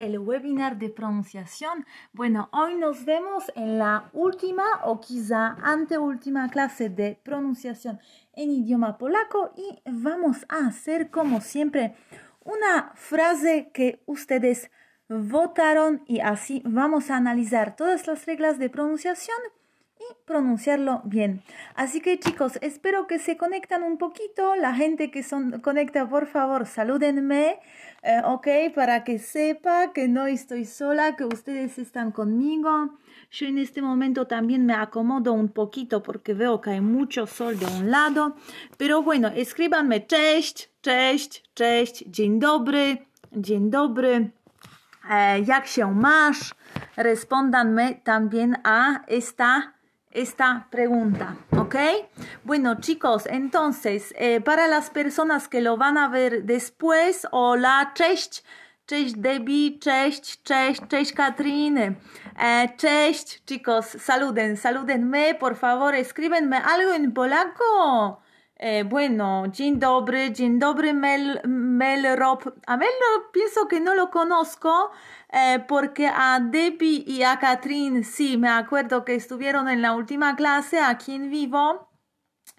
el webinar de pronunciación. Bueno, hoy nos vemos en la última o quizá anteúltima clase de pronunciación en idioma polaco y vamos a hacer como siempre una frase que ustedes votaron y así vamos a analizar todas las reglas de pronunciación y pronunciarlo bien. Así que chicos, espero que se conectan un poquito. La gente que son conecta, por favor, salúdenme, eh, ¿ok? Para que sepa que no estoy sola, que ustedes están conmigo. Yo en este momento también me acomodo un poquito porque veo que hay mucho sol de un lado. Pero bueno, escríbanme cześć, cześć, cześć, dzień dobry, dzień dobry. Eh, jak się masz? Respóndanme también a esta esta pregunta, ¿ok? Bueno, chicos, entonces, eh, para las personas que lo van a ver después, hola, cześć, cześć Debbie, cześć, cześć, cześć Katrin, eh, cześć, chicos, saluden, saludenme, por favor, escríbenme algo en polaco. Eh, bueno, dzień dobry, dzień dobry Mel, Rob A Melrop pienso que no lo conozco, eh, porque a Debbie y a Katrin sí, me acuerdo que estuvieron en la última clase aquí en vivo.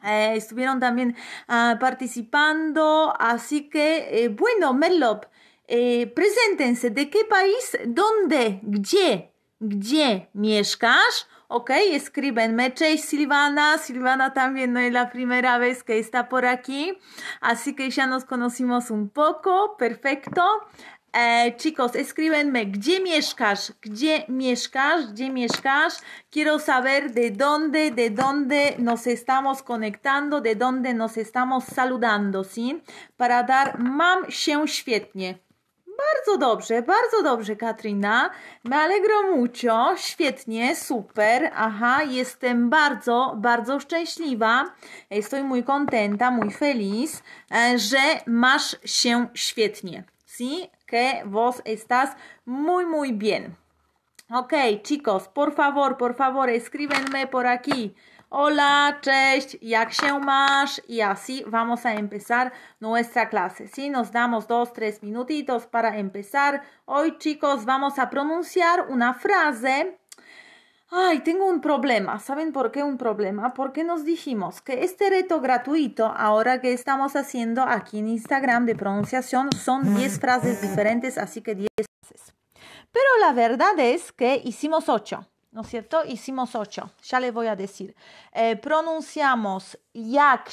Eh, estuvieron también ah, participando, así que, eh, bueno, Merlop, preséntense, ¿de qué país, dónde, dónde, dónde, mieszkasz? Ok, escriben Cześć Silvana. Silvana también no es la primera vez que está por aquí. Así que ya nos conocimos un poco. Perfecto. Eh, chicos, escríbenme, ¿gdzie mieszkasz? ¿Gdzie mieszkasz? ¿Gdzie mieszkasz? Quiero saber de dónde, de dónde nos estamos conectando, de dónde nos estamos saludando, ¿sí? Para dar mam się świetnie. Bardzo dobrze, bardzo dobrze, Katrina. Me alegro mucho, świetnie, super. Aha, jestem bardzo, bardzo szczęśliwa. Estoy muy contenta, muy feliz, e, że masz się świetnie. ¿Sí? que vos estás muy, muy bien. Ok, chicos, por favor, por favor, escríbenme por aquí. Hola, cześć, jak się masz? Y así vamos a empezar nuestra clase. ¿sí? Nos damos dos, tres minutitos para empezar. Hoy, chicos, vamos a pronunciar una frase Ay, tengo un problema. ¿Saben por qué un problema? Porque nos dijimos que este reto gratuito, ahora que estamos haciendo aquí en Instagram de pronunciación, son 10 frases diferentes, así que 10 frases. Pero la verdad es que hicimos 8. ¿no es cierto? Hicimos ocho, ya les voy a decir. Eh, pronunciamos Yak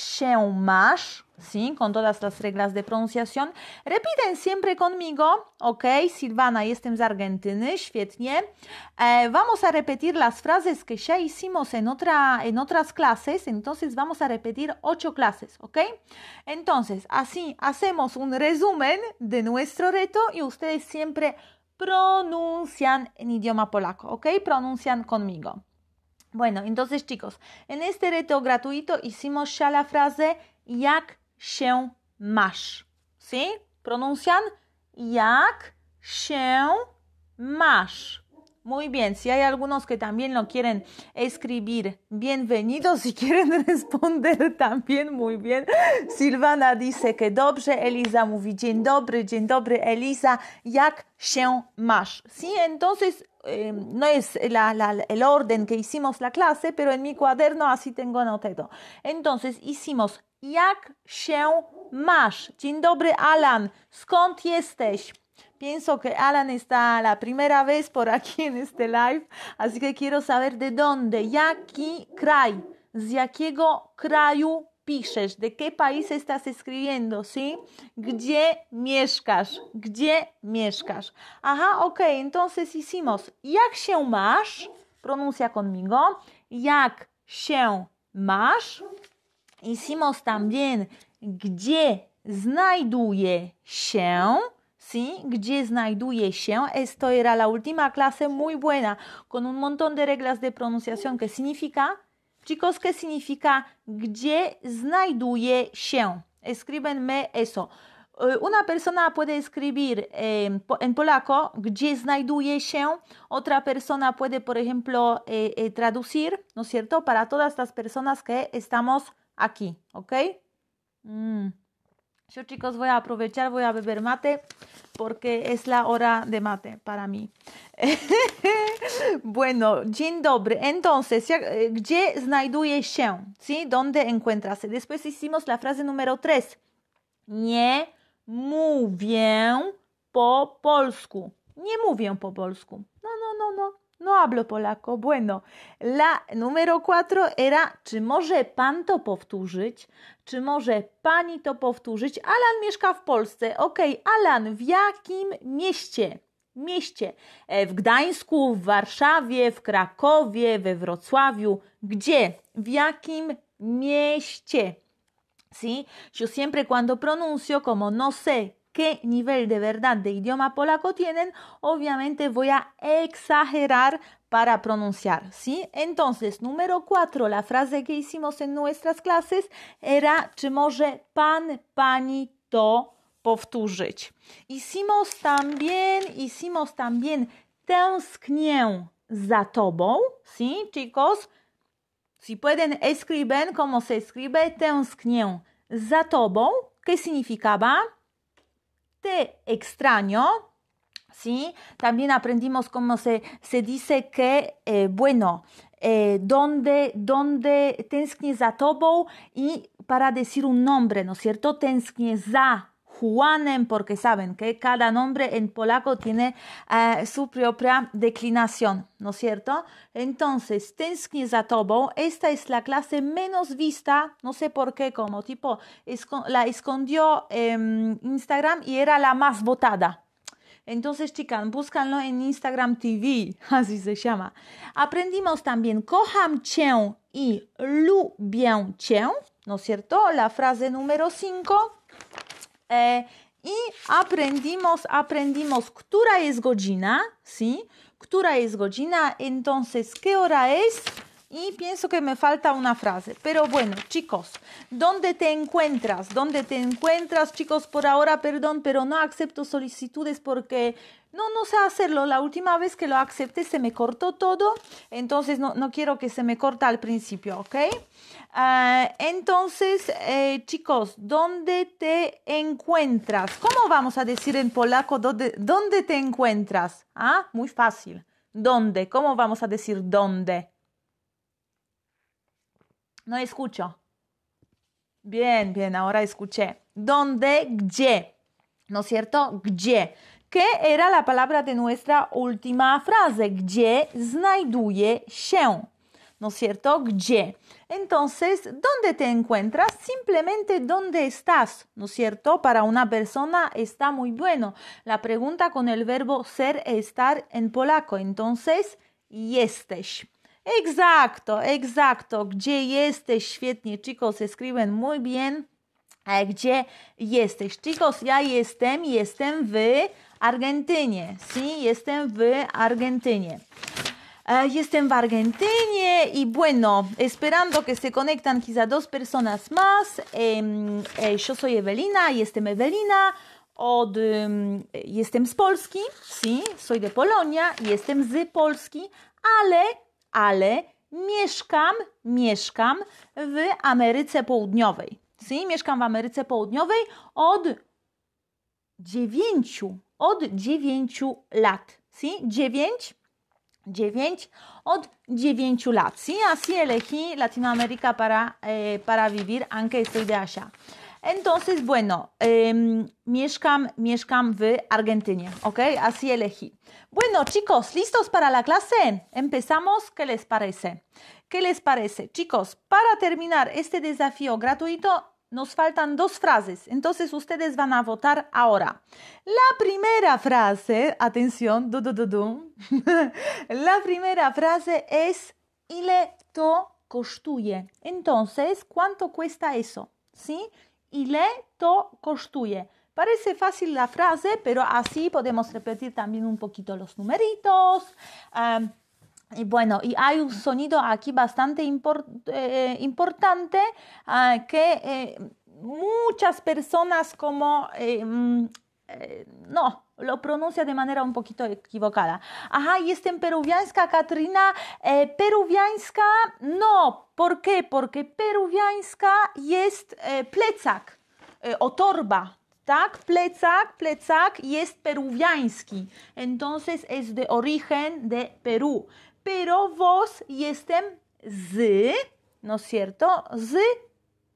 ¿sí? Con todas las reglas de pronunciación. Repiten siempre conmigo, ¿ok? Silvana, y z este Argentyny, świetnie. Eh, vamos a repetir las frases que ya hicimos en, otra, en otras clases, entonces vamos a repetir ocho clases, ¿ok? Entonces, así hacemos un resumen de nuestro reto y ustedes siempre pronuncian en idioma polaco, ¿ok? Pronuncian conmigo. Bueno, entonces chicos, en este reto gratuito hicimos ya la frase jak się masz, ¿sí? Pronuncian jak się masz. Muy bien, si hay algunos que también lo quieren escribir, bienvenidos. Si quieren responder también, muy bien. Silvana dice que dobrze, Eliza mówi dzień dobry, dzień dobry, Elisa, jak się masz? Sí, entonces eh, no es el orden que hicimos la clase, pero en mi cuaderno así tengo anotado. Entonces hicimos jak się masz? Dzień dobry, Alan, skąd jesteś? Pienso que Alan está la primera vez por aquí en este live, así que quiero saber de dónde, jaki kraj, z jakiego kraju piszesz, de qué país estás escribiendo, ¿sí? Gdzie mieszkasz, gdzie mieszkasz. Ajá, ok, entonces hicimos, jak się masz, pronuncia conmigo, jak się masz. Hicimos también, gdzie znajduje się, ¿sí? Gdzie znajduje Esto era la última clase muy buena, con un montón de reglas de pronunciación ¿Qué significa, chicos, ¿qué significa gdzie znajduje się. Escríbenme eso. Eh, una persona puede escribir eh, en polaco gdzie znajduje otra persona puede, por ejemplo, eh, traducir, ¿no es cierto? Para todas las personas que estamos aquí, ¿ok? Mm. Yo chicos voy a aprovechar, voy a beber mate porque es la hora de mate para mí. bueno, dzień dobry. Entonces, gdzie eh, ¿Dónde encuentra Después hicimos la frase número tres. Nie mówię po polsku. Nie mówię po polsku. No, no, no, no. No hablo polako, Bueno. La número cuatro era, czy może pan to powtórzyć? Czy może pani to powtórzyć? Alan mieszka w Polsce. Ok, Alan, w jakim mieście? Mieście. E, w Gdańsku, w Warszawie, w Krakowie, we Wrocławiu. Gdzie? W jakim mieście? ¿Sí? Yo siempre cuando pronuncio como no sé qué nivel de verdad de idioma polaco tienen, obviamente voy a exagerar para pronunciar, ¿sí? Entonces, número cuatro, la frase que hicimos en nuestras clases era, ¿czy pan, pani to Hicimos también, hicimos también, tęsknię za tobą, ¿sí, chicos? Si pueden, escriben como se escribe, tęsknię za tobą, ¿qué significaba? extraño. ¿Sí? También aprendimos cómo se, se dice que, eh, bueno, eh, dónde donde, donde za tobou y para decir un nombre, ¿no es cierto? Tensknie za Juanen, porque saben que cada nombre en polaco tiene eh, su propia declinación, ¿no es cierto? Entonces, tęsknię za esta es la clase menos vista, no sé por qué, como tipo, la escondió en Instagram y era la más votada. Entonces, chicas, búscanlo en Instagram TV, así se llama. Aprendimos también koham chen y Bian cię, ¿no es cierto? La frase número 5 y e, aprendimos, aprendimos, która es godzina, ¿sí? entonces, ¿qué hora es? Y pienso que me falta una frase. Pero bueno, chicos, ¿dónde te encuentras? ¿Dónde te encuentras, chicos? Por ahora, perdón, pero no acepto solicitudes porque no, no sé hacerlo. La última vez que lo acepté se me cortó todo. Entonces no, no quiero que se me corta al principio, ¿ok? Ah, entonces, eh, chicos, ¿dónde te encuentras? ¿Cómo vamos a decir en polaco dónde, te encuentras? Ah, muy fácil. ¿Dónde? ¿Cómo vamos a decir dónde? No escucho. Bien, bien, ahora escuché. ¿Dónde? ¿Gdzie? ¿No es cierto? ¿Gdzie? ¿Qué era la palabra de nuestra última frase. ¿Gdzie znajduje się? ¿no es cierto? Gdzie. Entonces, ¿dónde te encuentras? Simplemente dónde estás, ¿no es cierto? Para una persona está muy bueno. La pregunta con el verbo ser estar en polaco. Entonces, jesteś. Exacto, exacto. Gdzie jesteś? Świetnie, chicos, escriben muy bien. Gdzie jesteś? Chicos, Ya jestem, jestem w Argentina. Sí, jestem w Argentynie. E, jestem w Argentynie i bueno, esperando que se conectan quizá dos personas más. Eh, yo soy Ewelina, jestem y Ewelina. Od, um, jestem y z Polski, sí, soy de Polonia, jestem y z Polski, ale, ale mieszkam, mieszkam w Ameryce Południowej. Sí, mieszkam w Ameryce Południowej od dziewięciu, od dziewięciu lat. Sí? Dziewięć 9 od 9 lat. así elegí Latinoamérica para, eh, para vivir, aunque estoy de allá. Entonces, bueno, eh, mieszkam, mieszkam w Argentina, ¿ok? Así elegí. Bueno, chicos, ¿listos para la clase? Empezamos, ¿qué les parece? ¿Qué les parece? Chicos, para terminar este desafío gratuito, nos faltan dos frases, entonces ustedes van a votar ahora. La primera frase, atención, la primera frase es ile to costuye. Entonces, ¿cuánto cuesta eso? ¿Sí? Ile to costuye. Parece fácil la frase, pero así podemos repetir también un poquito los numeritos. Y bueno, y hay un sonido aquí bastante eh, importante ah, que eh, muchas personas como... Eh, mm, no, lo pronuncia de manera un poquito equivocada. Ajá, en peruviańska, Katrina. peruviańska, no. ¿Por qué? Porque peruviańska es plecak o torba. Tak, plecak, plecak es Entonces es de origen de Perú pero vos estén z, ¿no es cierto? Z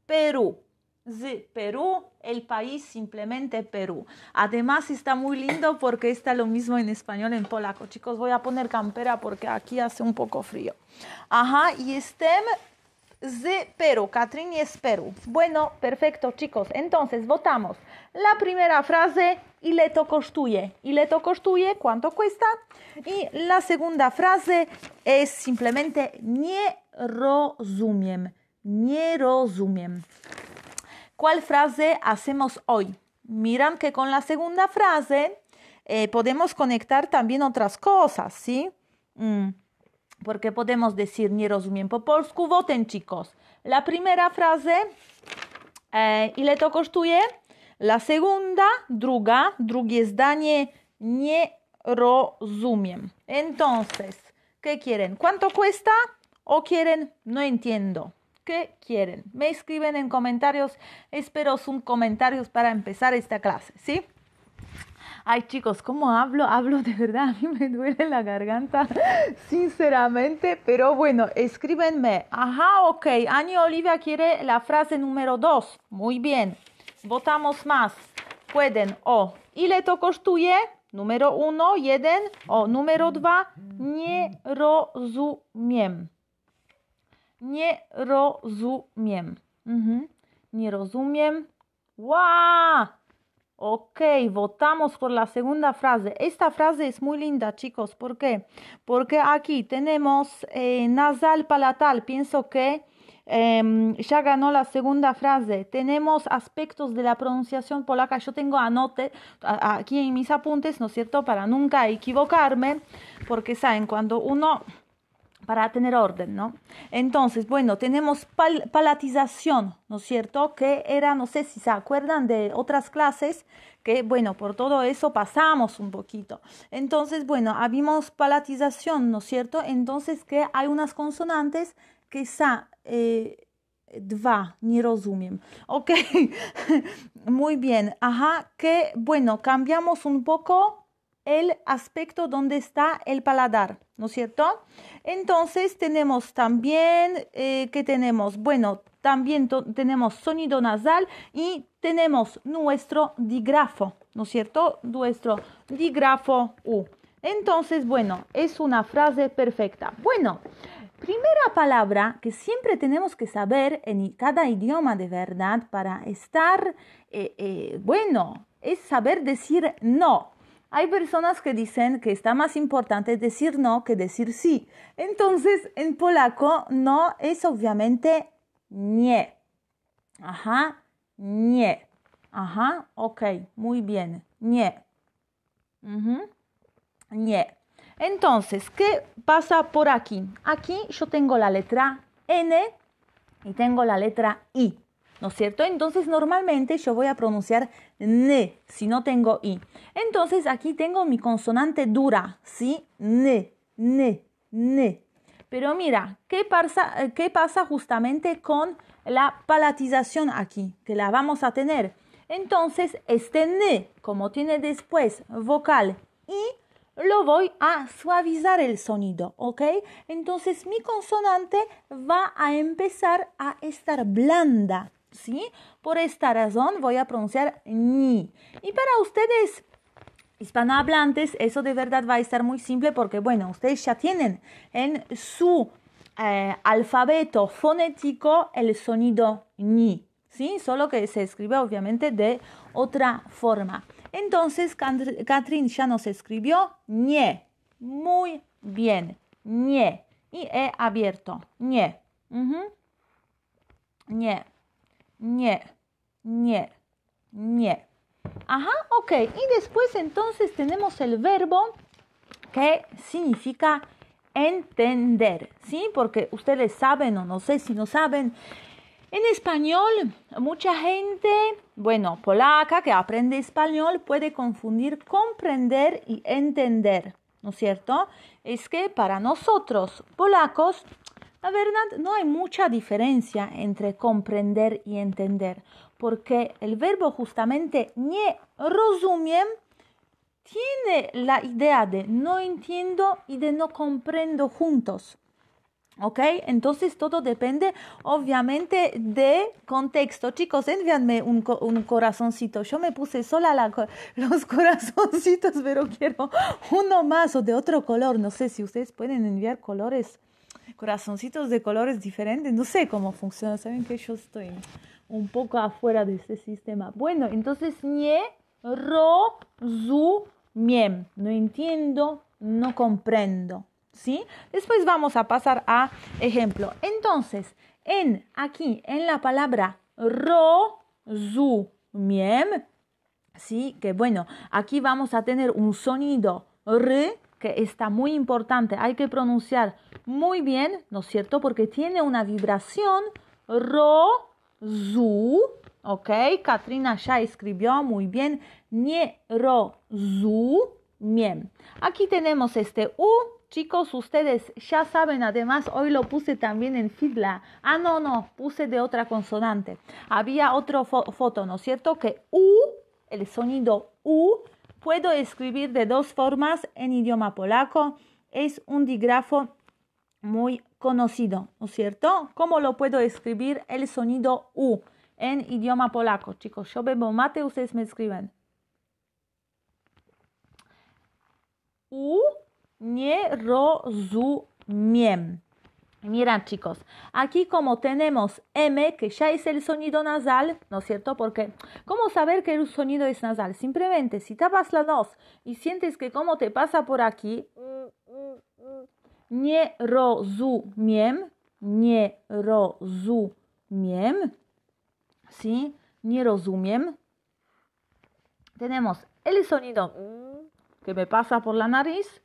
Perú. Z Perú, el país simplemente Perú. Además está muy lindo porque está lo mismo en español en polaco. Chicos, voy a poner campera porque aquí hace un poco frío. Ajá, y estén... Z, pero. Catherine es Bueno, perfecto, chicos. Entonces, votamos. La primera frase, ile to ¿Y le to ¿cuánto cuesta? Y la segunda frase es simplemente nie rozumiem. Nie rozumiem. ¿Cuál frase hacemos hoy? Miran que con la segunda frase eh, podemos conectar también otras cosas, ¿sí? Mm porque podemos decir nie rozumiem po polsku, voten chicos. La primera frase, e, eh, ile to kosztuje? La segunda, druga, drugie zdanie, nie rozumiem. Entonces, ¿qué quieren? ¿Cuánto cuesta? ¿O quieren? No entiendo. ¿Qué quieren? Me escriben en comentarios. Espero sus comentarios para empezar esta clase, ¿sí? Ay chicos, ¿cómo hablo? Hablo de verdad, a mí me duele la garganta, sinceramente, pero bueno, escríbenme. Ajá, ok, Ani Olivia quiere la frase número dos, Muy bien, votamos más. Pueden o, ¿ile to kosztuje? Número uno, jeden. O número dos, nie rozumiem. Nie rozumiem. Mhm. Nie rozumiem. Wow! Ok, votamos por la segunda frase. Esta frase es muy linda, chicos. ¿Por qué? Porque aquí tenemos eh, nasal palatal. Pienso que em, ya ganó la segunda frase. Tenemos aspectos de la pronunciación polaca. Yo tengo anote aquí en mis apuntes, ¿no es cierto? Para nunca equivocarme. Porque saben, cuando uno para tener orden, ¿no? Entonces, bueno, tenemos palatización, ¿no es cierto? Que era, no sé si se acuerdan de otras clases, que bueno, por todo eso pasamos un poquito. Entonces, bueno, habíamos palatización, ¿no es cierto? Entonces que hay unas consonantes que sa eh, ni Ok, muy bien. Ajá, que bueno, cambiamos un poco el aspecto donde está el paladar, ¿no es cierto? Entonces tenemos también, eh, ¿qué que tenemos? Bueno, también tenemos sonido nasal y tenemos nuestro digrafo, ¿no es cierto? Nuestro digrafo U. Entonces, bueno, es una frase perfecta. Bueno, primera palabra que siempre tenemos que saber en cada idioma de verdad para estar, eh, eh, bueno, es saber decir no. Hay personas que dicen que está más importante decir no que decir sí. Entonces, en polaco, no es obviamente nie. Ajá, nie. Ajá, ok, muy bien. Nie. Uh Nie. Entonces, ¿qué pasa por aquí? Aquí yo tengo la letra N y tengo la letra I. ¿no es cierto? Entonces normalmente yo voy a pronunciar ne si no tengo i. Entonces aquí tengo mi consonante dura, ¿sí? Ne, ne, ne. Pero mira, ¿qué pasa, eh, qué pasa justamente con la palatización aquí? Que la vamos a tener. Entonces este ne, como tiene después vocal i, lo voy a suavizar el sonido, ¿ok? Entonces mi consonante va a empezar a estar blanda, ¿sí? Por esta razón voy a pronunciar ni. Y para ustedes hispanohablantes, eso de verdad va a estar muy simple porque, bueno, ustedes ya tienen en su eh, alfabeto fonético el sonido ni, ¿sí? Solo que se escribe obviamente de otra forma. Entonces, Catherine ya nos escribió nie. Muy bien, nie. Y he abierto, nie. Ajá, ok. Y después entonces tenemos el verbo que significa entender, ¿sí? Porque ustedes saben o no sé si no saben. En español, mucha gente, bueno, polaca que aprende español puede confundir comprender y entender, ¿no es cierto? Es que para nosotros, polacos, la verdad, no hay mucha diferencia entre comprender y entender, porque el verbo justamente nie rozumiem tiene la idea de no entiendo y de no comprendo juntos. ¿Ok? Entonces todo depende obviamente de contexto. Chicos, envíanme un, un corazoncito. Yo me puse sola los corazoncitos, pero quiero uno más o de otro color. No sé si ustedes pueden enviar colores corazoncitos de colores diferentes. No sé cómo funciona. Saben que yo estoy un poco afuera de este sistema. Bueno, entonces nie, ro, zu, miem. No entiendo, no comprendo. ¿Sí? Después vamos a pasar a ejemplo. Entonces, en aquí, en la palabra ro, zu, miem, sí, que bueno, aquí vamos a tener un sonido r que está muy importante, hay que pronunciar muy bien, ¿no es cierto? Porque tiene una vibración ro, zu, ¿ok? Katrina ya escribió muy bien, nie, ro, zu, miem. Aquí tenemos este u, Chicos, ustedes ya saben, además hoy lo puse también en Fidla. Ah, no, no, puse de otra consonante. Había otra foto, ¿no es cierto? Que U, el sonido U, Puedo escribir de dos formas en idioma polaco. Es un digrafo muy conocido, ¿no es cierto? ¿Cómo lo puedo escribir el sonido U en idioma polaco? Chicos, yo bebo mate, ustedes me escriben. U nie rozumiem. Mira chicos, aquí como tenemos M, que ya es el sonido nasal, ¿no es cierto? Porque, ¿cómo saber que el sonido es nasal? Simplemente, si tapas la dos y sientes que como te pasa por aquí, nie rozumiem, nie rozumiem, ¿sí? Nie rozumiem. Tenemos el sonido que me pasa por la nariz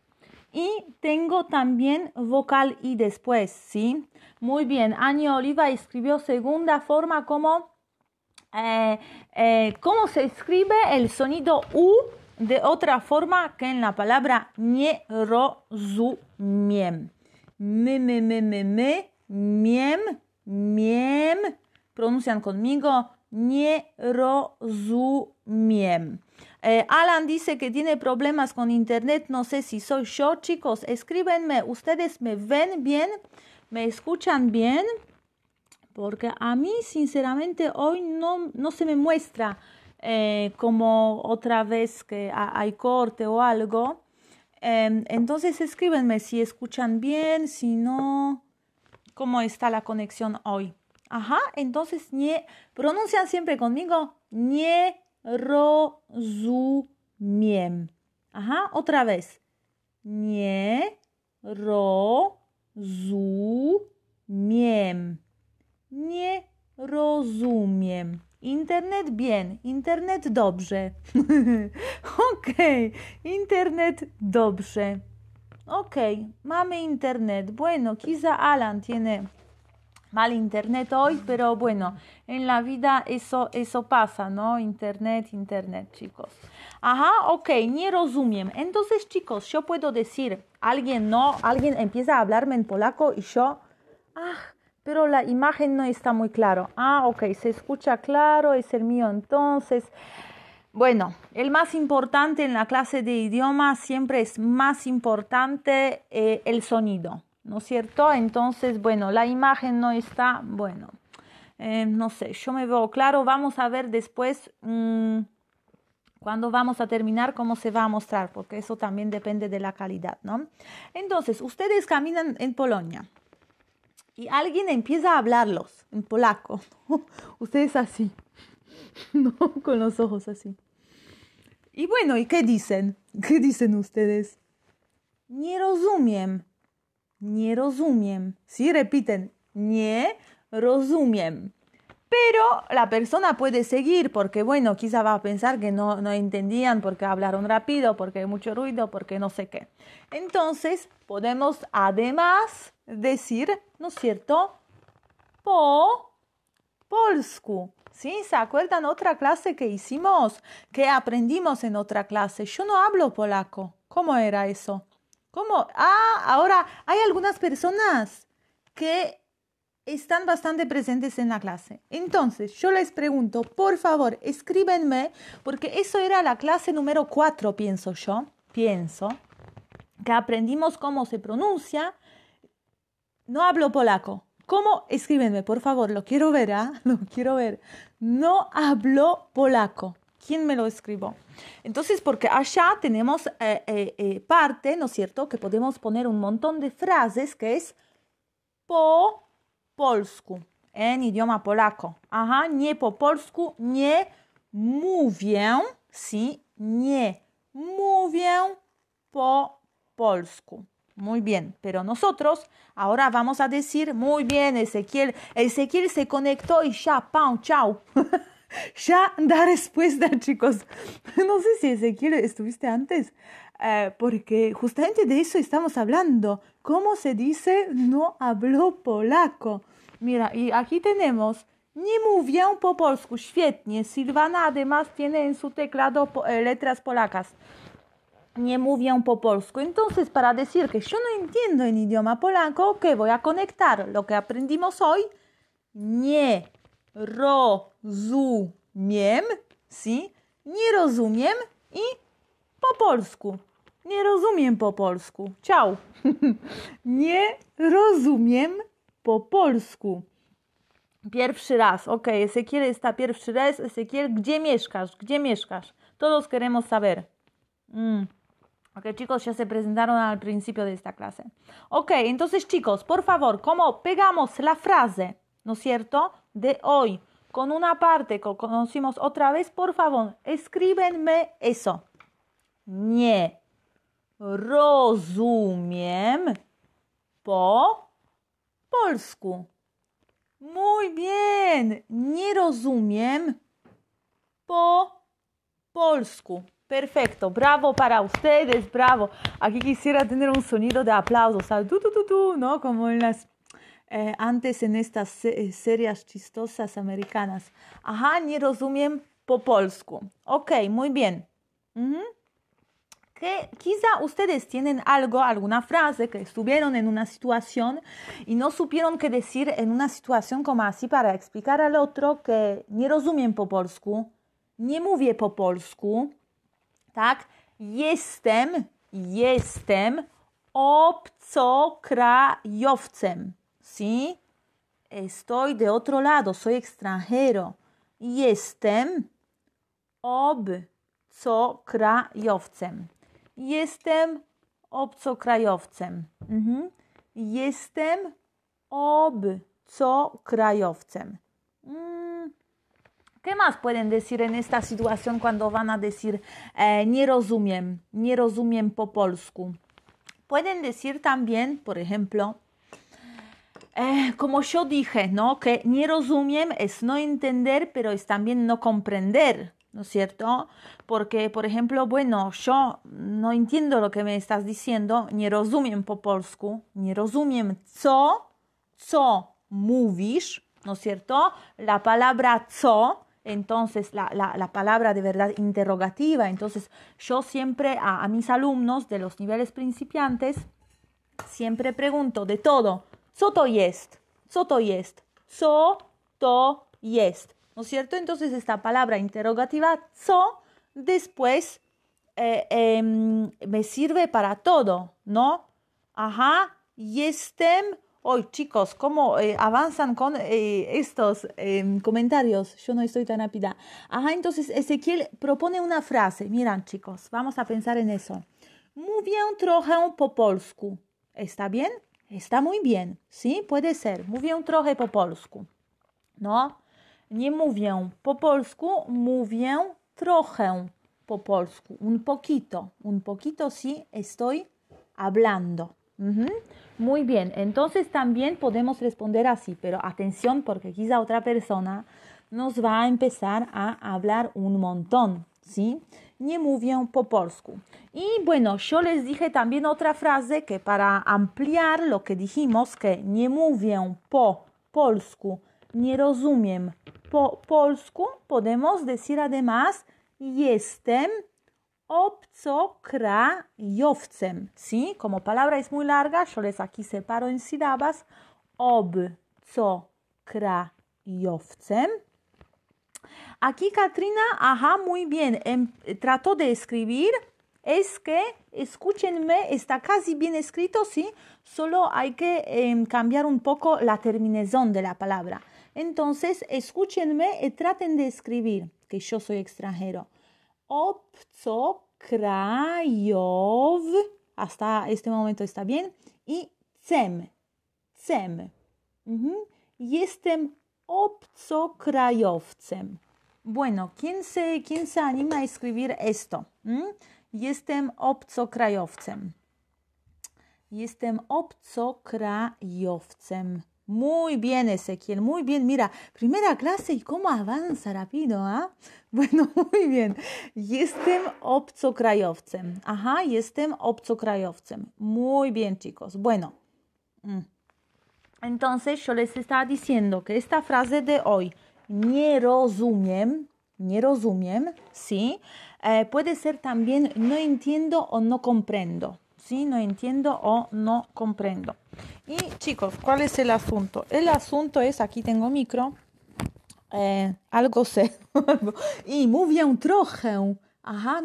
y tengo también vocal y después, ¿sí? Muy bien, Año Oliva escribió segunda forma como... Eh, eh, ¿Cómo se escribe el sonido U? de otra forma que en la palabra nie miem, Me, me, miem, miem. Pronuncian conmigo nie eh, Alan dice que tiene problemas con internet. No sé si soy yo, chicos. Escríbenme. ¿Ustedes me ven bien? ¿Me escuchan bien? Porque a mí, sinceramente, hoy no, no se me muestra eh, como otra vez que hay corte o algo. Em, entonces, escríbenme si escuchan bien, si no, cómo está la conexión hoy. Ajá, entonces, nie, pronuncian siempre conmigo, nie rozumiem. Aha, otra vez. Nie rozumiem. Nie rozumiem. Internet bien, internet dobrze. Okej, okay. internet dobrze. Okej, okay. mamy internet. Bueno, quizá Alan tiene mal Internet hoy, pero bueno, en la vida eso, eso pasa, ¿no? Internet, Internet, chicos. Ajá, ok, ni rozumiem. Entonces, chicos, yo puedo decir, alguien no, alguien empieza a hablarme en polaco y yo, ah, pero la imagen no está muy claro. Ah, ok, se escucha claro, es el mío entonces. Bueno, el más importante en la clase de idioma siempre es más importante eh, el sonido. ¿no es cierto? Entonces, bueno, la imagen no está, bueno, eh, no sé, yo me veo claro, vamos a ver después mm, cuando vamos a terminar cómo se va a mostrar, porque eso también depende de la calidad, ¿no? Entonces, ustedes caminan en Polonia y alguien empieza a hablarlos en polaco, ustedes así, ¿no? Con los ojos así. Y bueno, ¿y qué dicen? ¿Qué dicen ustedes? Nie rozumiem nie rozumiem. Sí, repiten, nie rozumiem. Pero la persona puede seguir porque, bueno, quizá va a pensar que no, no entendían porque hablaron rápido, porque hay mucho ruido, porque no sé qué. Entonces, podemos además decir, ¿no es cierto? Po polsku. ¿Sí? ¿Se acuerdan otra clase que hicimos? Que aprendimos en otra clase. Yo no hablo polaco. ¿Cómo era eso? ¿Cómo? Ah, ahora hay algunas personas que están bastante presentes en la clase. Entonces, yo les pregunto, por favor, escríbenme, porque eso era la clase número 4, pienso yo, pienso, que aprendimos cómo se pronuncia. No hablo polaco. ¿Cómo? Escríbenme, por favor, lo quiero ver, ¿ah? Lo quiero ver. No hablo polaco. ¿Quién me lo escribió? Entonces, porque allá tenemos eh, eh, eh, parte, ¿no es cierto?, que podemos poner un montón de frases que es po polsku, en idioma polaco. Ajá, nie po polsku, nie mówię, sí, nie mówię po polsku. Muy bien, pero nosotros ahora vamos a decir, muy bien, Ezequiel, Ezequiel se conectó y ya, pau, chao. ya da respuesta, chicos. No sé si Ezequiel estuviste antes, eh, porque justamente de eso estamos hablando. ¿Cómo se dice no habló polaco? Mira, y aquí tenemos. Nie mówię po polsku. Świetnie. Silvana además tiene en su teclado eh, letras polacas. Nie mówię po polsku. Entonces, para decir que yo no entiendo en idioma polaco, que voy a conectar lo que aprendimos hoy? Nie. rozumiem, si, nie rozumiem i po polsku. Nie rozumiem po polsku. Ciao. nie rozumiem po polsku. Pierwszy raz. Ok, jest ta pierwszy raz. Ezekiel, gdzie mieszkasz? Gdzie mieszkasz? Todos queremos saber. Mm. Ok, chicos, ya se presentaron al principio de esta clase. Ok, entonces chicos, por favor, ¿cómo pegamos la frase? ¿No es cierto? de hoy con una parte que conocimos otra vez, por favor, escríbenme eso. Nie rozumiem po polsku. Muy bien. Nie rozumiem po polsku. Perfecto, bravo para ustedes, bravo. Aquí quisiera tener un sonido de aplausos, sea, Tú, tú, ¿no? Como en las eh, antes en estas eh, series chistosas americanas. Ajá, ¿ni rozumiem po polsku. Ok, muy bien. Que quizá ustedes tienen algo, alguna frase que estuvieron en una situación y no supieron qué decir en una situación como así para explicar al otro que nie rozumiem po polsku, nie mówię po polsku, tak? Jestem, jestem obcokrajowcem. ¿sí? Estoy de otro lado, soy extranjero. Jestem obcokrajowcem. Jestem obcokrajowcem. Mhm. Jestem obcokrajowcem. Mm. ¿Qué más pueden decir en esta situación cuando van a decir eh, nie rozumiem, nie rozumiem po polsku? Pueden decir también, por ejemplo, eh, como yo dije, ¿no? Que ni rozumiem es no entender, pero es también no comprender, ¿no es cierto? Porque, por ejemplo, bueno, yo no entiendo lo que me estás diciendo, nie rozumiem po polsku, rozumiem co, co mówisz, ¿no es cierto? La palabra co entonces la, palabra de verdad interrogativa. Entonces yo siempre a, mis alumnos de los niveles principiantes, siempre pregunto de todo, Soto to jest? Co to jest? jest? ¿No es cierto? Entonces esta palabra interrogativa, so después eh, em, me sirve para todo, ¿no? Ajá, jestem. Hoy, chicos, ¿cómo eh, avanzan con eh, estos em, comentarios? Yo no estoy tan rápida. Ajá, entonces Ezequiel propone una frase. Miran, chicos, vamos a pensar en eso. bien, trochę po polsku. ¿Está bien? Está muy bien, sí, puede ser. Mówię trochę po polsku. No, nie mówię po polsku, mówię trochę po polsku. Un poquito, un poquito sí estoy hablando. Muy bien, entonces también podemos responder así, pero atención porque quizá otra persona nos va a empezar a hablar un montón, ¿sí? nie mówię po polsku. Y bueno, yo les dije también otra frase que para ampliar lo que dijimos, que nie mówię po polsku, nie rozumiem po polsku, podemos decir además jestem obcokrajowcem. ¿Sí? Como palabra es muy larga, yo les aquí separo en sílabas. Obcokrajowcem. Aquí Katrina, ajá, muy bien, em, trató de escribir. Es que, escúchenme, está casi bien escrito, sí, solo hay que em, cambiar un poco la terminación de la palabra. Entonces, escúchenme y eh, traten de escribir que yo soy extranjero. hasta este momento está bien, y cem, cem. y obcokrajowcem. Bueno, ¿quién se, quién se anima a escribir esto? ¿Mm? Jestem y obcokrajowcem. Jestem y obcokrajowcem. Muy bien, Ezequiel, muy bien. Mira, primera clase y cómo avanza rápido, ¿ah? ¿eh? Bueno, muy bien. Jestem y obcokrajowcem. Ajá, jestem obcokrajowcem. Muy bien, chicos. Bueno. Mm. Entonces yo les estaba diciendo que esta frase de hoy, nie rozumiem, nie rozumiem, ¿sí? Eh, puede ser también no entiendo o no comprendo, ¿sí? No entiendo o no comprendo. Y chicos, ¿cuál es el asunto? El asunto es, aquí tengo micro, eh, algo sé, y bien, trochę, Aha,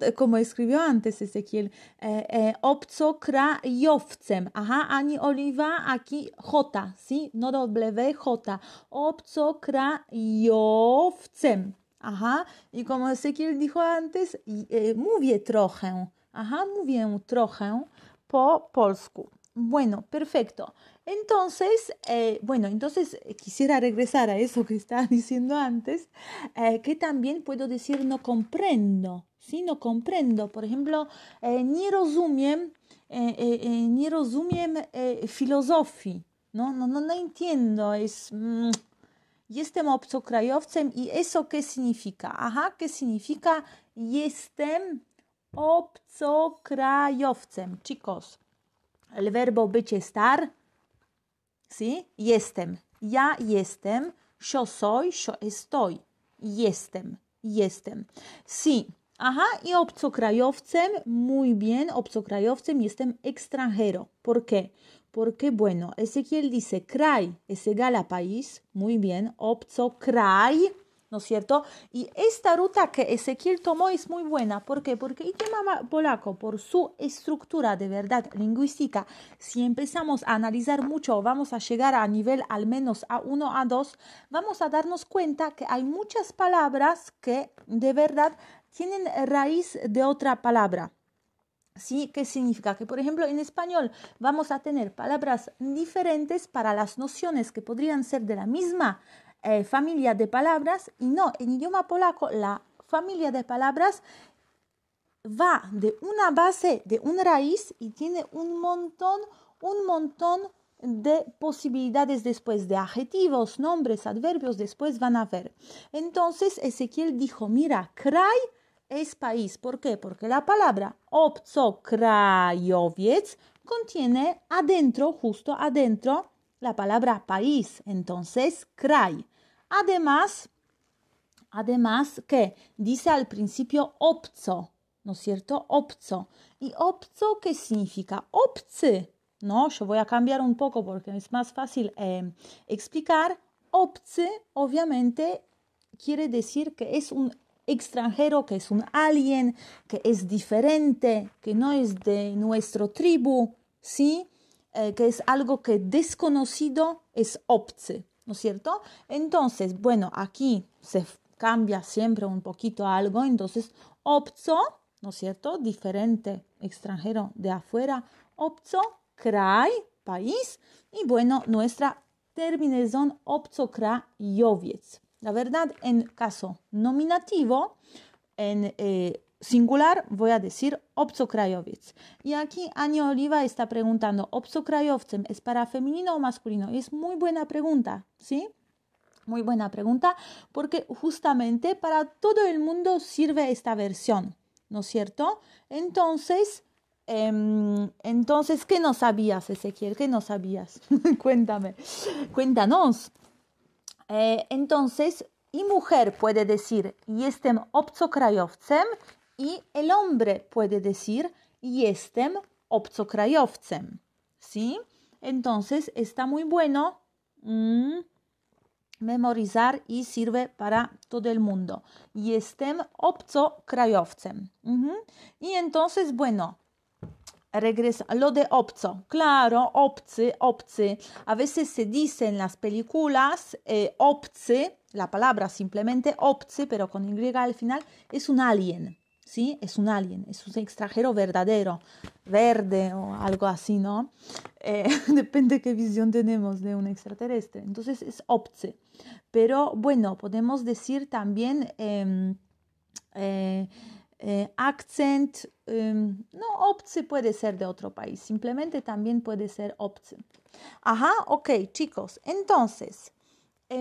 eh, como escribió antes Ezequiel, eh, eh, obcokrajowcem. Aha, ani oliva, aquí Jota, ¿sí? No W, J. Obcokrajowcem. Aha, y como Ezequiel dijo antes, mówię trochę. Aha, mówię trochę po polsku. Bueno, perfecto. Entonces, eh, bueno, entonces eh, quisiera regresar a eso que estaba diciendo antes, eh, que también puedo decir no comprendo, ¿sí? No comprendo. Por ejemplo, ni rozumiem, filosofi, no, no, no, no entiendo, es... Mm, jestem obcokrajowcem eso qué significa? Ajá, qué significa jestem obcokrajowcem. Chicos, el verbo być estar ¿sí? Jestem, Ya jestem, yo soy, yo estoy, jestem, jestem. Sí, Ajá, y obcokrajowcem, muy bien, obcokrajowcem jestem extranjero. ¿Por qué? Porque, bueno, Ezequiel dice kraj, ese gala país, muy bien, obcokraj, ¿no es cierto? Y esta ruta que Ezequiel tomó es muy buena. ¿Por qué? Porque el tema polaco, por su estructura de verdad lingüística, si empezamos a analizar mucho, vamos a llegar a nivel al menos a 1 a 2, vamos a darnos cuenta que hay muchas palabras que de verdad tienen raíz de otra palabra. ¿Sí? ¿Qué significa? Que, por ejemplo, en español vamos a tener palabras diferentes para las nociones que podrían ser de la misma eh, familia de palabras y no, en idioma polaco la familia de palabras va de una base, de una raíz y tiene un montón, un montón de posibilidades después de adjetivos, nombres, adverbios, después van a ver. Entonces Ezequiel dijo, mira, kraj es país. ¿Por qué? Porque la palabra obcokrajowiec contiene adentro, justo adentro, la palabra país. Entonces, kraj. Además, además que dice al principio obco, ¿no es cierto? OPZO. ¿Y obco qué significa? Obcy. No, yo voy a cambiar un poco porque es más fácil eh, explicar. Obcy, obviamente, quiere decir que es un extranjero, que es un alien, que es diferente, que no es de nuestro tribu, ¿sí? Eh, que es algo que desconocido, es obcy. ¿no es cierto? Entonces, bueno, aquí se cambia siempre un poquito algo, entonces opzo, ¿no es cierto? Diferente extranjero de afuera, opzo, kraj, país, y bueno, nuestra terminación opzo krajowiec. La verdad, en caso nominativo, en eh, singular voy a decir obcokrajowiec. Y aquí Ani Oliva está preguntando, ¿obcokrajowcem es para femenino o masculino? es muy buena pregunta, ¿sí? Muy buena pregunta, porque justamente para todo el mundo sirve esta versión, ¿no es cierto? Entonces, em, entonces ¿qué no sabías, Ezequiel? ¿Qué no sabías? Cuéntame, cuéntanos. Eh, entonces, y mujer puede decir, y jestem obcokrajowcem y el hombre puede decir jestem obcokrajowcem. ¿Sí? Entonces está muy bueno mm, memorizar y sirve para todo el mundo. Jestem obcokrajowcem. Y entonces, bueno, regresa lo de obco. Claro, obcy, obcy. A veces se dice en las películas eh, la palabra simplemente obcy, pero con Y al final, es un alien. ¿sí? Es un alien, es un extranjero verdadero, verde o algo así, ¿no? Eh, depende qué visión tenemos de un extraterrestre. Entonces es obce. Pero bueno, podemos decir también em, eh, eh, accent, em, no obce puede ser de otro país, simplemente también puede ser obce. Ajá, ok, chicos, entonces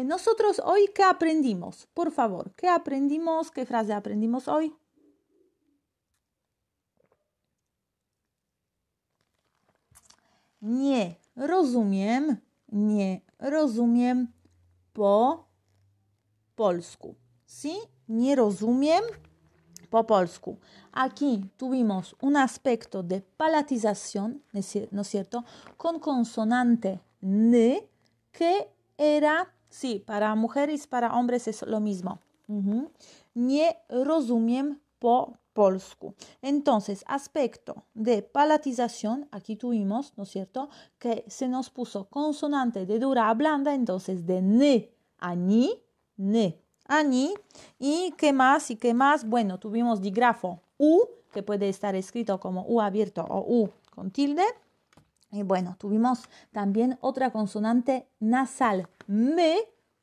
nosotros hoy, ¿qué aprendimos? Por favor, ¿qué aprendimos? ¿Qué frase aprendimos hoy? Nie rozumiem, nie rozumiem po polsku. ¿Sí? Nie rozumiem po polsku. Aquí tuvimos un aspecto de palatización, ¿no es cierto?, con consonante n, que era, sí, para mujeres, para hombres es lo mismo. Ni Nie rozumiem po entonces, aspecto de palatización, aquí tuvimos, ¿no es cierto?, que se nos puso consonante de dura a blanda, entonces de ne a ni, ne a ni. ¿Y qué más? ¿Y qué más? Bueno, tuvimos digrafo u, que puede estar escrito como u abierto o u con tilde. Y bueno, tuvimos también otra consonante nasal, me,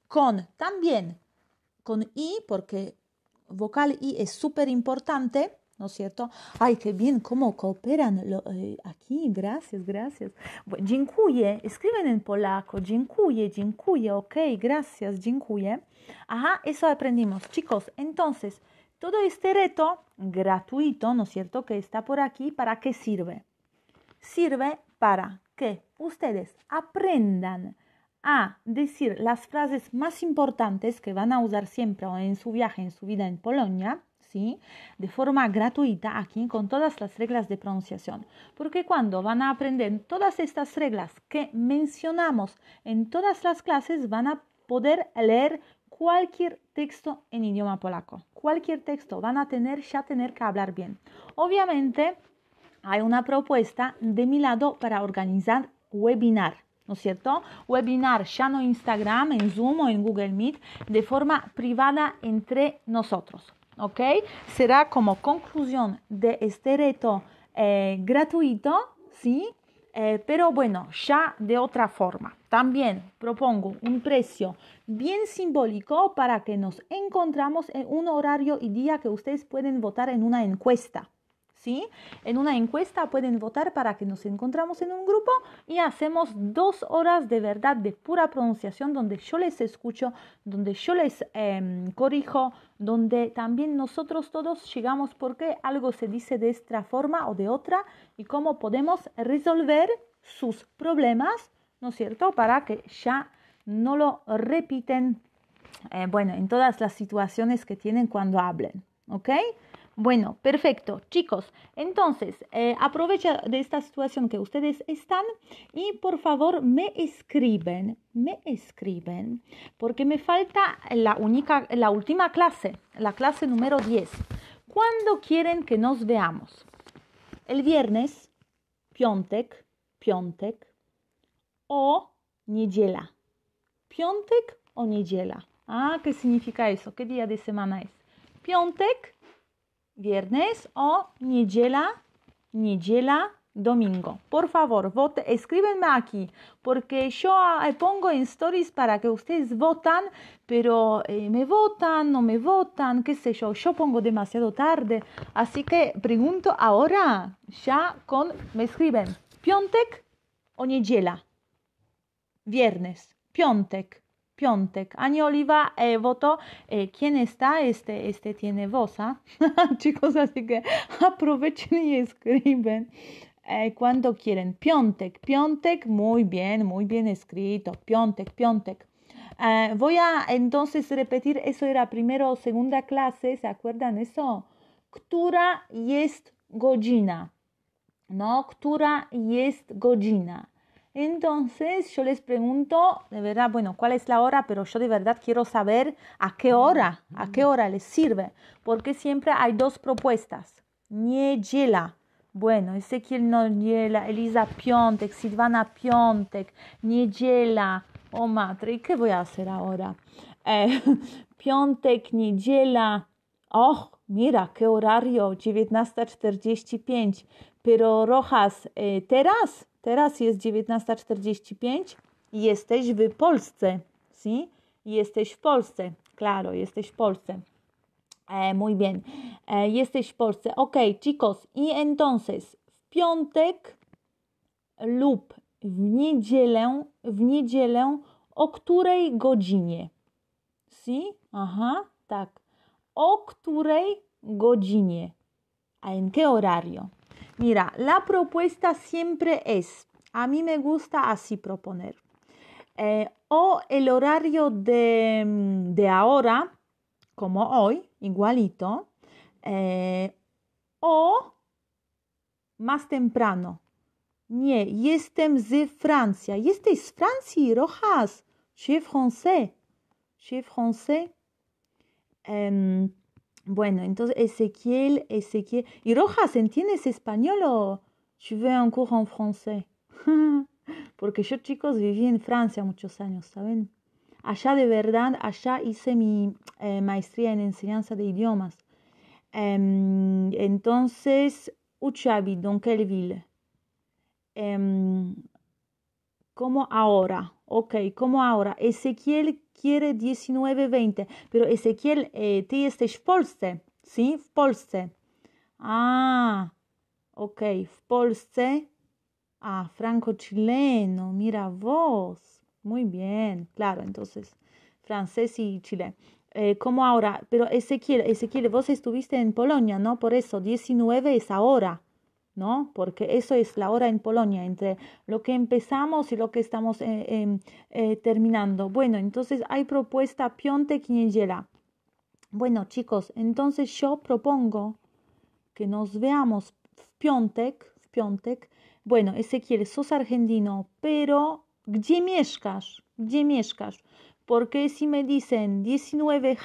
con, también con i, porque vocal I es súper importante, ¿no es cierto? Ay, qué bien, cómo cooperan eh, aquí, gracias, gracias. dziękuję, escriben en polaco, dziękuję, dziękuję, ok, gracias, dziękuję. Ajá, eso aprendimos, chicos. Entonces, todo este reto gratuito, ¿no es cierto?, que está por aquí, ¿para qué sirve? Sirve para que ustedes aprendan a decir las frases más importantes que van a usar siempre en su viaje, en su vida en Polonia, ¿sí? de forma gratuita aquí con todas las reglas de pronunciación. Porque cuando van a aprender todas estas reglas que mencionamos en todas las clases, van a poder leer cualquier texto en idioma polaco. Cualquier texto van a tener ya tener que hablar bien. Obviamente hay una propuesta de mi lado para organizar webinar ¿no es cierto? Webinar ya no Instagram, en Zoom o en Google Meet, de forma privada entre nosotros, ¿ok? Será como conclusión de este reto eh, gratuito, ¿sí? Eh, pero bueno, ya de otra forma. También propongo un precio bien simbólico para que nos encontramos en un horario y día que ustedes pueden votar en una encuesta. En una encuesta pueden votar para que nos encontramos en un grupo y hacemos dos horas de verdad de pura pronunciación donde yo les escucho, donde yo les em, corrijo, donde también nosotros todos llegamos porque algo se dice de esta forma o de otra y cómo podemos resolver sus problemas, ¿no es cierto? Para que ya no lo repiten, eh, bueno, en todas las situaciones que tienen cuando hablen, ¿ok? Bueno, perfecto, chicos. Entonces, eh, aprovecha de esta situación que ustedes están y por favor me escriben, me escriben, porque me falta la, única, la última clase, la clase número 10. ¿Cuándo quieren que nos veamos? El viernes, piątek, piątek o niedziela. Piątek o niedziela. Ah, ¿qué significa eso? ¿Qué día de semana es? Piątek viernes o niedziela, niedziela, domingo. Por favor, vote, escríbenme aquí, porque yo eh, pongo en stories para que ustedes votan, pero eh, me votan, no me votan, qué sé yo, yo pongo demasiado tarde. Así que pregunto ahora, ya con, me escriben, Piontek o Niedziela, viernes, Piontek piątek. Ani Oliva, eh, voto, eh, ¿quién está? Este, este tiene voz, ¿ah? Chicos, así que aprovechen y escriben. Eh, cuando quieren. Piątek, piątek, muy bien, muy bien escrito. Piątek, piątek. voy a entonces repetir, eso era primero o segunda clase, ¿se acuerdan eso? Która jest godzina? No, która jest godzina? Entonces yo les pregunto, de verdad, bueno, ¿cuál es la hora? Pero yo de verdad quiero saber a qué hora, a qué hora les sirve, porque siempre hay dos propuestas. Niedziela. Bueno, no Niedziela, Elisa Piontek, Silvana Piontek, Niedziela. O oh, madre, ¿y qué voy a hacer ahora? Eh, Piątek, Niedziela. Oh, mira, qué horario, 19.45. Pero Rojas, eh, Teras. teraz Teraz jest 19.45. Jesteś w Polsce. si? Jesteś w Polsce. Claro, jesteś w Polsce. E, mój muy bien. E, jesteś w Polsce. Ok, chicos. I entonces w piątek lub w niedzielę, w niedzielę o której godzinie? Si? Aha, tak. O której godzinie? A en qué horario? Mira, la propuesta siempre es, a mí me gusta así proponer. Eh, o el horario de, mm, de, ahora, como hoy, igualito, eh, o más temprano. Nie, jestem z Francia. Jesteś z Francia, Rojas. chef français. chef français. Em, bueno, entonces Ezequiel, Ezequiel. ¿Y Rojas, entiendes español o tu veux un cours en francés? Porque yo, chicos, viví en Francia muchos años, ¿saben? Allá de verdad, allá hice mi eh, maestría en enseñanza de idiomas. Em, entonces, Uchabi, Don Quelville. Em, ¿Cómo ahora? Ok, ¿cómo ahora? Ezequiel quiere 19 pero Ezequiel, eh, estés en sí, Ah, ok, en Ah, franco-chileno, mira vos. Muy bien, claro, entonces, francés y Chile eh, como ahora, pero Ezequiel, Ezequiel, vos estuviste en Polonia, ¿no? Por eso, 19 es ahora. ¿no? Porque eso es la hora en Polonia, entre lo que empezamos y lo que estamos eh, em, eh, terminando. Bueno, entonces hay propuesta piątek y niedziela. Bueno, chicos, entonces yo propongo que nos veamos w piątek, w piątek. Bueno, Ezequiel, sos argentino, pero ¿gdzie mieszkasz? Porque si me dicen 19H,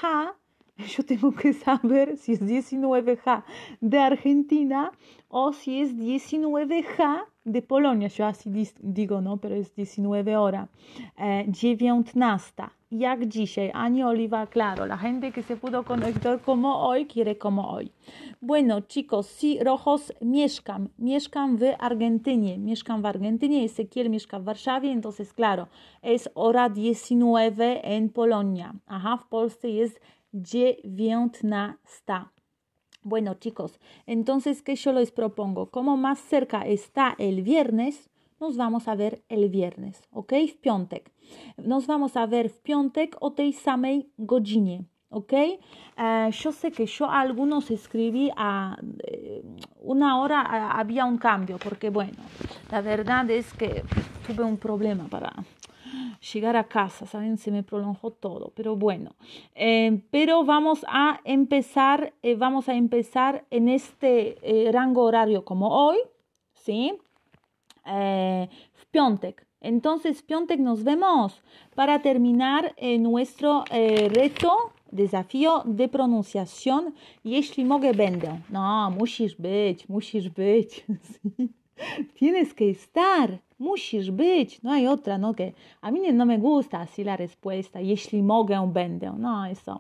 yo tengo que saber si es 19J de Argentina o si es 19J de Polonia. Yo así digo, no, pero es 19 hora. Eh, 19. Jak dzisiaj, Ani Oliva, claro, la gente que se pudo conectar como hoy quiere como hoy. Bueno, chicos, si rojos, mieszkam, mieszkam w Argentynie, mieszkam w Argentynie, Ezequiel mieszka w Warszawie, entonces, claro, es hora 19 en Polonia. Ajá, w Polsce jest Je Bueno, chicos, entonces, ¿qué yo les propongo? Como más cerca está el viernes, nos vamos a ver el viernes, ok? W piątek. Nos vamos a ver w piątek o tej samej godzinie. ¿ok? Ah, yo sé que yo algunos escribí a eh, una hora, había un cambio, porque bueno, la verdad es que tuve un problema para llegar a casa, ¿saben? Se me prolongó todo, pero bueno. Eh, pero vamos a empezar, eh, vamos a empezar en este eh, rango horario como hoy, ¿sí? w eh, piątek. Entonces, Piontec, nos vemos para terminar nuestro reto desafío de pronunciación. Jeśli mogę, będę. No, musisz być, musisz być. ¿sí? Tienes que estar. No hay otra, ¿no? Que a mí no me gusta así la respuesta. Jeśli mogę, będę. No, eso.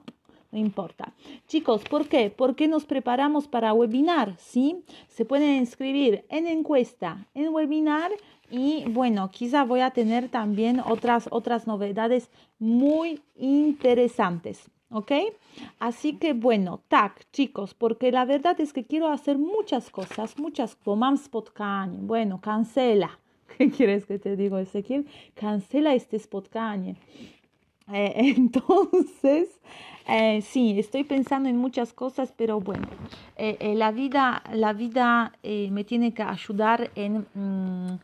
No importa. Chicos, ¿por qué? Porque nos preparamos para webinar, ¿sí? Se pueden inscribir en encuesta, en webinar y bueno, quizá voy a tener también otras, otras novedades muy interesantes. ¿ok? Así que bueno, tac, chicos, porque la verdad es que quiero hacer muchas cosas, muchas, cosas mam spotkanie, bueno, cancela. ¿Qué quieres que te digo, Ezequiel? Cancela este spotkanie. Eh, entonces, eh, sí, estoy pensando en muchas cosas, pero bueno, eh, la vida, la vida me tiene que ayudar en... Mm,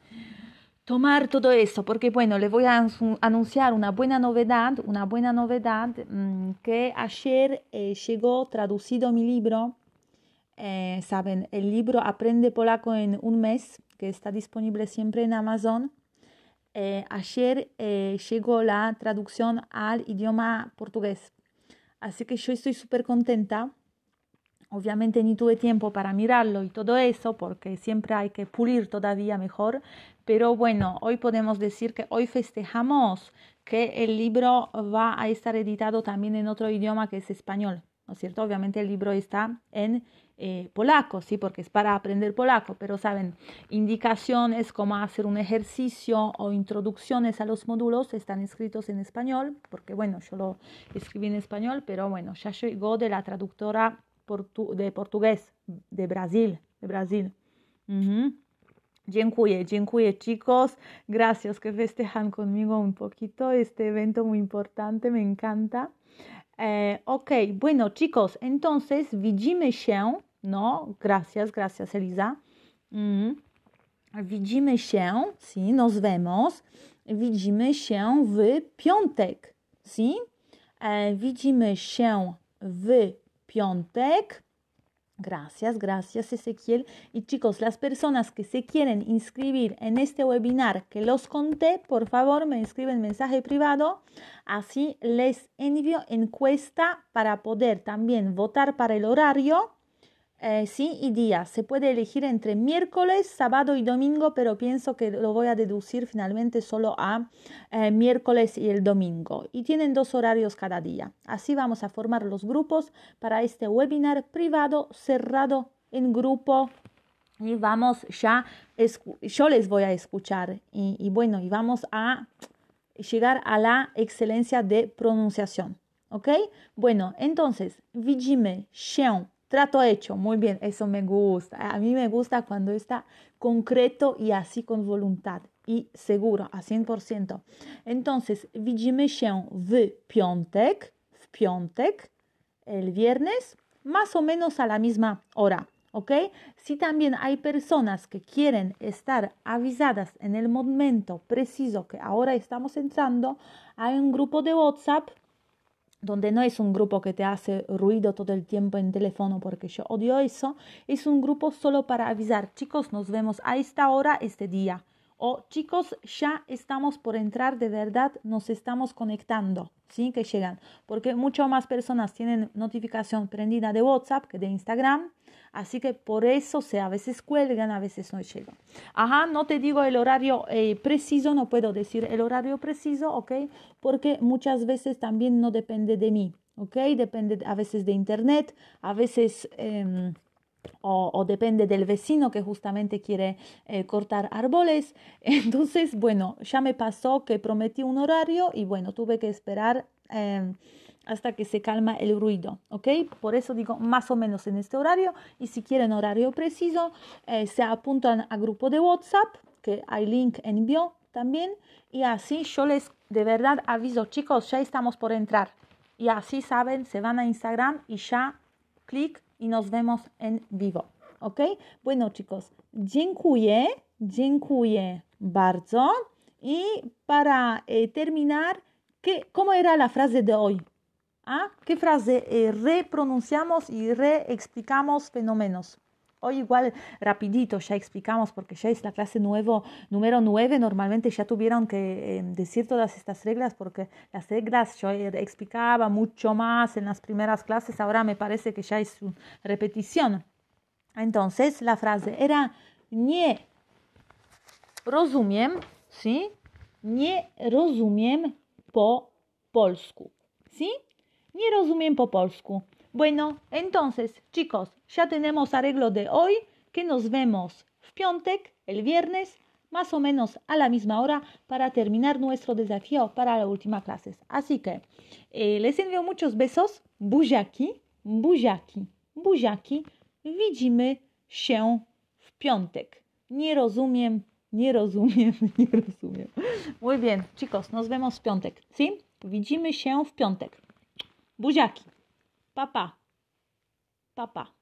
tomar todo esto porque bueno, les voy a anunciar una buena novedad, una buena novedad, mm, que ayer eh, llegó traducido mi libro, eh, saben, el libro Aprende polaco en un mes, que está disponible siempre en Amazon. Eh, ayer llegó la traducción al idioma portugués, así que yo estoy súper contenta Obviamente ni tuve tiempo para mirarlo y todo eso, porque siempre hay que pulir todavía mejor, pero bueno, hoy podemos decir que hoy festejamos que el libro va a estar editado también en otro idioma que es español, ¿no es cierto? Obviamente el libro está en eh, polaco, sí, porque es para aprender polaco, pero saben, indicaciones como hacer un ejercicio o introducciones a los módulos están escritos en español, porque bueno, yo lo escribí en español, pero bueno, ya llegó de la traductora de portugués, de Brasil, de Brasil. chicos. Gracias que festejan conmigo un poquito este evento muy importante, me encanta. Eh, ok, bueno chicos, entonces widzimy się, no, gracias, gracias Elisa Mm. Widzimy si, nos vemos. Widzimy się w piątek, ¿Sí? widzimy eh, piątek. Gracias, gracias Ezequiel. Y chicos, las personas que se quieren inscribir en este webinar que los conté, por favor me escriben mensaje privado. Así les envío encuesta para poder también votar para el horario eh, sí y día. Se puede elegir entre miércoles, sábado y domingo, pero pienso que lo voy a deducir finalmente solo a eh, miércoles y el domingo. Y tienen dos horarios cada día. Así vamos a formar los grupos para este webinar privado cerrado en grupo. Y vamos ya, yo les voy a escuchar y, bueno, y vamos a llegar a la excelencia de pronunciación. ¿Ok? Bueno, entonces, vigime, Xiong Trato hecho, muy bien, eso me gusta. A mí me gusta cuando está concreto y así con voluntad y seguro, a 100%. Entonces, widzimy się w piątek, el viernes, más o menos a la misma hora. ¿Ok? Si también hay personas que quieren estar avisadas en el momento preciso que ahora estamos entrando, hay un grupo de WhatsApp donde no es un grupo que te hace ruido todo el tiempo en teléfono porque yo odio eso, es un grupo solo para avisar, chicos, nos vemos a esta hora este día. O chicos, ya estamos por entrar, de verdad nos estamos conectando, sin Que llegan, porque mucho más personas tienen notificación prendida de WhatsApp que de Instagram Así que por eso se, a veces cuelgan, a veces no llegan. Ajá, no te digo el horario eh, preciso, no puedo decir el horario preciso, ¿ok? Porque muchas veces también no depende de mí, ¿ok? Depende a veces de internet, a veces... Em, o, depende del vecino que justamente quiere eh, cortar árboles. Entonces, bueno, ya me pasó que prometí un horario y bueno, tuve que esperar. Em, hasta que se calma el ruido, ¿ok? Por eso digo más o menos en este horario y si quieren horario preciso, eh, se apuntan a grupo de WhatsApp, que hay link en bio también, y así yo les de verdad aviso, chicos, ya estamos por entrar. Y así saben, se van a Instagram y ya clic y nos vemos en vivo, ¿ok? Bueno, chicos, dziękuję, dziękuję bardzo. Y para eh, terminar, ¿qué, ¿cómo era la frase de hoy? ¿Ah? ¿Qué frase? Eh, repronunciamos y reexplicamos fenómenos. Hoy igual rapidito ya explicamos porque ya es la clase nuevo, número 9. Normalmente ya tuvieron que eh, decir todas estas reglas porque las reglas yo eh, explicaba mucho más en las primeras clases. Ahora me parece que ya es su repetición. Entonces la frase era nie rozumiem, ¿sí? Nie rozumiem po polsku, ¿sí? Nie rozumiem po polsku. Bueno, entonces, chicos, ya tenemos arreglo de hoy, que nos vemos en piątek, el viernes, más o menos a la misma hora para terminar nuestro desafío para la última clase. Así que eh, les envío muchos besos, buziaki, buziaki, buziaki. Widzimy się w piątek. Nie rozumiem, nie rozumiem, nie rozumiem. Muy bien, chicos, nos vemos w piątek, ¿sí? Widzimy się w piątek. Bujaki. Papá. Papá.